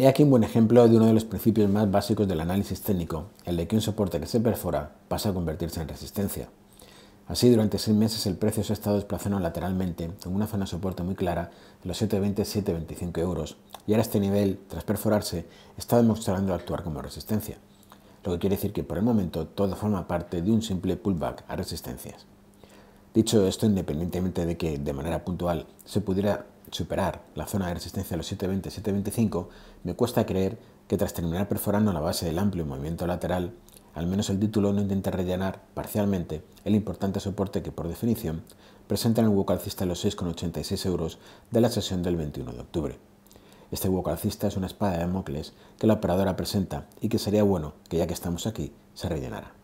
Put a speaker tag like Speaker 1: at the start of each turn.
Speaker 1: He aquí un buen ejemplo de uno de los principios más básicos del análisis técnico, el de que un soporte que se perfora pasa a convertirse en resistencia. Así, durante seis meses el precio se ha estado desplazando lateralmente, en una zona de soporte muy clara, de los 7,20-7,25 euros, y ahora este nivel, tras perforarse, está demostrando actuar como resistencia. Lo que quiere decir que por el momento todo forma parte de un simple pullback a resistencias. Dicho esto, independientemente de que de manera puntual se pudiera superar la zona de resistencia de los 720-725, me cuesta creer que tras terminar perforando la base del amplio movimiento lateral, al menos el título no intenta rellenar parcialmente el importante soporte que, por definición, presenta en el hueco alcista los 6,86 euros de la sesión del 21 de octubre. Este hueco alcista es una espada de Damocles que la operadora
Speaker 2: presenta y que sería bueno que, ya que estamos aquí, se rellenara.